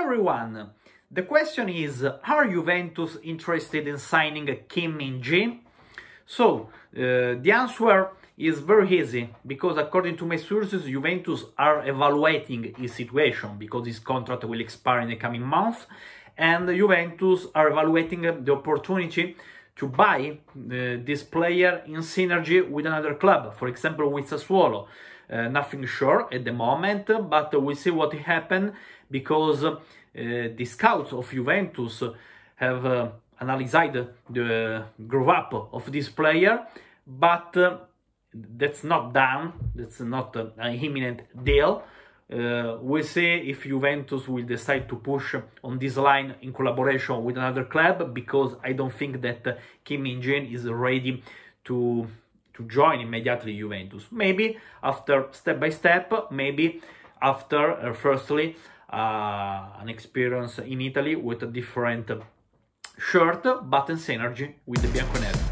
everyone! The question is, are Juventus interested in signing Kim Min-ji? So, uh, the answer is very easy, because according to my sources, Juventus are evaluating his situation, because his contract will expire in the coming months, and Juventus are evaluating the opportunity to buy uh, this player in synergy with another club, for example with Sassuolo. Uh, nothing sure at the moment, but we will see what happen because uh, the scouts of Juventus have analyzed the grow up of this player, but that's not done, that's not an imminent deal. Uh, we see if Juventus will decide to push on this line in collaboration with another club because I don't think that Kim min is ready to to join immediately Juventus. Maybe after step by step, maybe after uh, firstly uh, an experience in Italy with a different shirt, but in synergy with the Bianconeri.